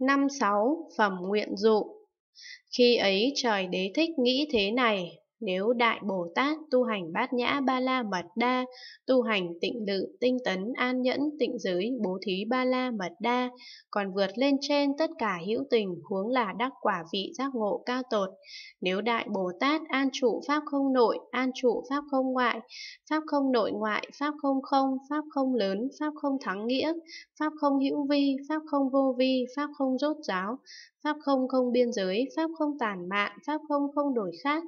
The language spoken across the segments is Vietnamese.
năm sáu phẩm nguyện dụ khi ấy trời đế thích nghĩ thế này nếu Đại Bồ Tát tu hành bát nhã ba la mật đa, tu hành tịnh lự, tinh tấn, an nhẫn, tịnh giới, bố thí ba la mật đa, còn vượt lên trên tất cả hữu tình, huống là đắc quả vị giác ngộ cao tột. Nếu Đại Bồ Tát an trụ pháp không nội, an trụ pháp không ngoại, pháp không nội ngoại, pháp không không, pháp không lớn, pháp không thắng nghĩa, pháp không hữu vi, pháp không vô vi, pháp không rốt ráo, pháp không không biên giới, pháp không tàn mạn, pháp không không đổi khác,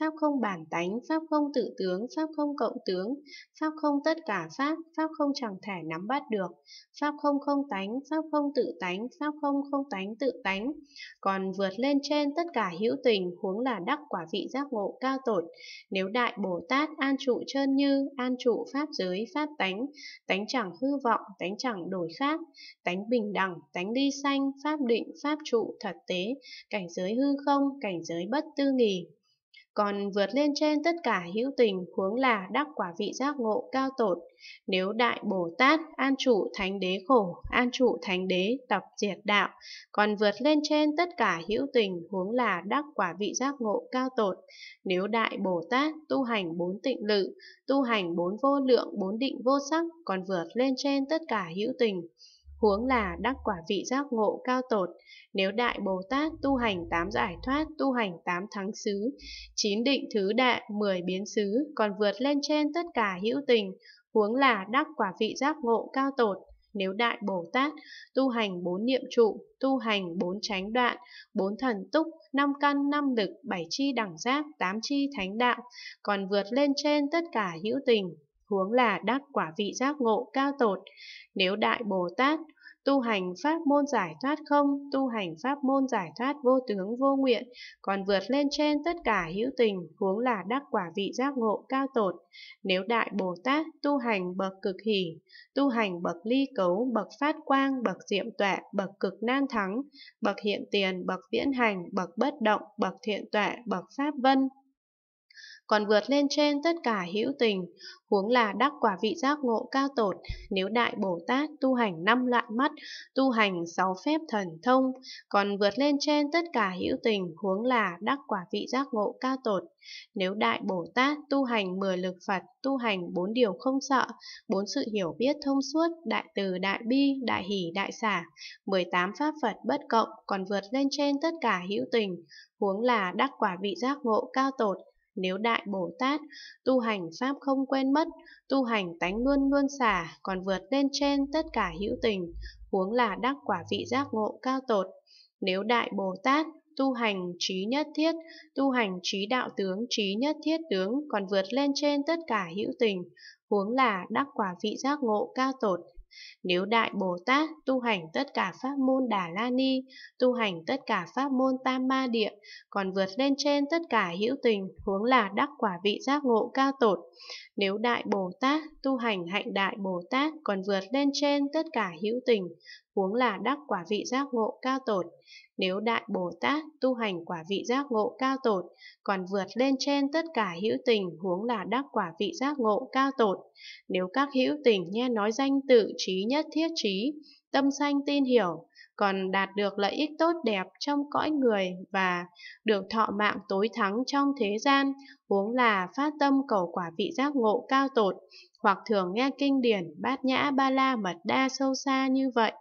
Pháp không bản tánh, Pháp không tự tướng, Pháp không cộng tướng, Pháp không tất cả Pháp, Pháp không chẳng thể nắm bắt được, Pháp không không tánh, Pháp không tự tánh, Pháp không không tánh tự tánh. Còn vượt lên trên tất cả hữu tình, huống là đắc quả vị giác ngộ cao tột. Nếu Đại Bồ Tát an trụ chân như, an trụ Pháp giới, Pháp tánh, tánh chẳng hư vọng, tánh chẳng đổi khác, tánh bình đẳng, tánh ly sanh, Pháp định, Pháp trụ, thật tế, cảnh giới hư không, cảnh giới bất tư nghì còn vượt lên trên tất cả hữu tình huống là đắc quả vị giác ngộ cao tột. Nếu Đại Bồ Tát an trụ thánh đế khổ, an trụ thánh đế tập diệt đạo, còn vượt lên trên tất cả hữu tình huống là đắc quả vị giác ngộ cao tột. Nếu Đại Bồ Tát tu hành bốn tịnh lự, tu hành bốn vô lượng bốn định vô sắc, còn vượt lên trên tất cả hữu tình huống là đắc quả vị giác ngộ cao tột. Nếu Đại Bồ Tát tu hành tám giải thoát, tu hành tám thắng xứ, chín định thứ đại, mười biến xứ, còn vượt lên trên tất cả hữu tình, huống là đắc quả vị giác ngộ cao tột. Nếu Đại Bồ Tát tu hành bốn niệm trụ, tu hành bốn chánh đoạn, bốn thần túc, năm căn, năm lực, bảy chi đẳng giác, tám chi thánh đạo, còn vượt lên trên tất cả hữu tình, huống là đắc quả vị giác ngộ cao tột. Nếu Đại Bồ Tát tu hành pháp môn giải thoát không, tu hành pháp môn giải thoát vô tướng vô nguyện, còn vượt lên trên tất cả hữu tình, huống là đắc quả vị giác ngộ cao tột. Nếu Đại Bồ Tát tu hành bậc cực hỷ, tu hành bậc ly cấu, bậc phát quang, bậc diệm tuệ, bậc cực nan thắng, bậc hiện tiền, bậc viễn hành, bậc bất động, bậc thiện tuệ, bậc pháp vân, còn vượt lên trên tất cả hữu tình, huống là đắc quả vị giác ngộ cao tột, nếu Đại Bồ Tát tu hành năm loại mắt, tu hành sáu phép thần thông, còn vượt lên trên tất cả hữu tình, huống là đắc quả vị giác ngộ cao tột. Nếu Đại Bồ Tát tu hành mười lực Phật, tu hành bốn điều không sợ, bốn sự hiểu biết thông suốt, đại từ, đại bi, đại hỷ, đại xả, 18 pháp Phật bất cộng, còn vượt lên trên tất cả hữu tình, huống là đắc quả vị giác ngộ cao tột, nếu Đại Bồ Tát tu hành Pháp không quên mất, tu hành tánh luôn luôn xả, còn vượt lên trên tất cả hữu tình, huống là đắc quả vị giác ngộ cao tột. Nếu Đại Bồ Tát tu hành trí nhất thiết, tu hành trí đạo tướng, trí nhất thiết tướng, còn vượt lên trên tất cả hữu tình, huống là đắc quả vị giác ngộ cao tột. Nếu Đại Bồ Tát tu hành tất cả pháp môn Đà La Ni, tu hành tất cả pháp môn Tam Ma Địa, còn vượt lên trên tất cả hữu tình, huống là đắc quả vị giác ngộ cao tột. Nếu Đại Bồ Tát tu hành hạnh Đại Bồ Tát còn vượt lên trên tất cả hữu tình, huống là đắc quả vị giác ngộ cao tột. Nếu Đại Bồ Tát tu hành quả vị giác ngộ cao tột, còn vượt lên trên tất cả hữu tình huống là đắc quả vị giác ngộ cao tột. Nếu các hữu tình nghe nói danh tự trí nhất thiết trí, tâm sanh tin hiểu, còn đạt được lợi ích tốt đẹp trong cõi người và được thọ mạng tối thắng trong thế gian, huống là phát tâm cầu quả vị giác ngộ cao tột, hoặc thường nghe kinh điển bát nhã ba la mật đa sâu xa như vậy,